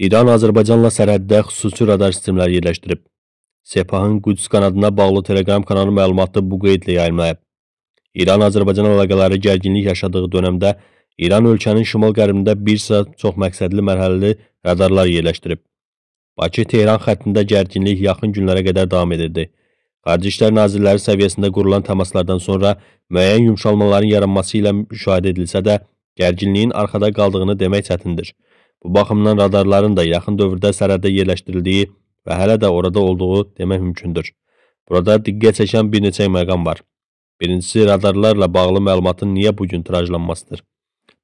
İran Azərbaycanla sərhəddə xüsusi radar sistemləri yerləşdirib. Sepahın Qüds kanadına bağlı Telegram kanalı məlumatı bu qeydlə yayılmayıb. İran-Azərbaycan əlaqələri gərginlik yaşadığı dönəmdə İran ölkənin şimal-qərbində bir sıra çoxməqsədli mərhələli radarlar yerləşdirib. Bakı-Tehran xəttində gərginlik yaxın günlərə qədər davam edirdi. Xarici İşlər Nazirləri səviyyəsində qurulan təmaslardan sonra müəyyən yumşalmaların yaranması ilə müşahidə edilsə də, gərginliyin arxada qaldığını demək çətindir. Bu baxımdan radarların da yaxın dövrdə sərhəddə yerləşdirildiyi və hələ də orada olduğu demək mümkündür. Burada diqqət çəkən bir neçə məqam var. Birincisi, radarlarla bağlı məlumatın niyə bugün tirajlanmasıdır.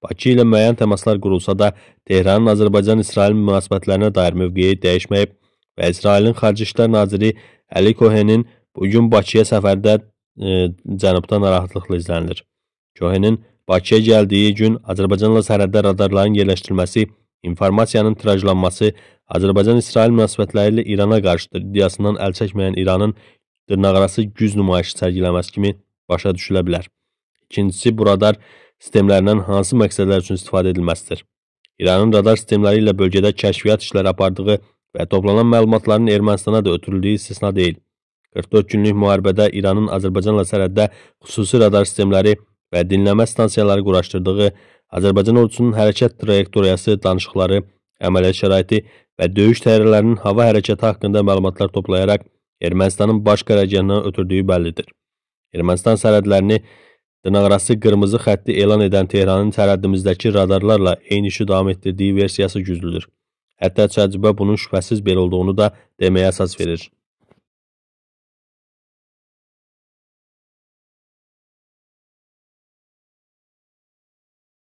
Bakı ilə müəyyən təmaslar qurulsa da, Tehranın Azərbaycan-İsrail münasibətlərinə dair mövqeyi dəyişməyib və İsrailin Xarici İşlər Naziri Əli Kohenin bugün Bakıya səfərdə e, cənubda narahatlıqla izlənilir. Kohenin Bakıya gəldiyi gün Azərbaycanla sərhəddə radarların yerləşdirilməsi İnformasiyanın tirajlanması Azərbaycan-İsrail münasibətləri ilə İrana qarşıdır iddiasından əl çəkməyən İranın dırnaqarası güc nümayişi sərgiləməsi kimi başa düşülə bilər. İkincisi, bu radar sistemlərindən hansı məqsədlər üçün istifadə edilməsidir? İranın radar sistemləri ilə bölgədə kəşfiyyat işləri apardığı və toplanan məlumatların Ermənistana da ötürüldüyü istisna deyil. 44 günlük müharibədə İranın Azərbaycanla sərhəddə xüsusi radar sistemləri və dinləmə stansiyaları quraşdırdığı Azərbaycan ordusunun hərəkət trayektoriyası, danışıqları, əməliyyat şəraiti və döyüş təyyarələrinin hava hərəkəti haqqında məlumatlar toplayaraq Ermənistanın baş qərargahına ötürdüyü bəllidir. Ermənistan sərhədlərini dınaqarası qırmızı xətti elan edən Tehranın sərhədimizdəki radarlarla eyni işi davam etdirdiyi versiyası güclüdür. Hətta təcrübə bunun şübhəsiz belə olduğunu da deməyə əsas verir.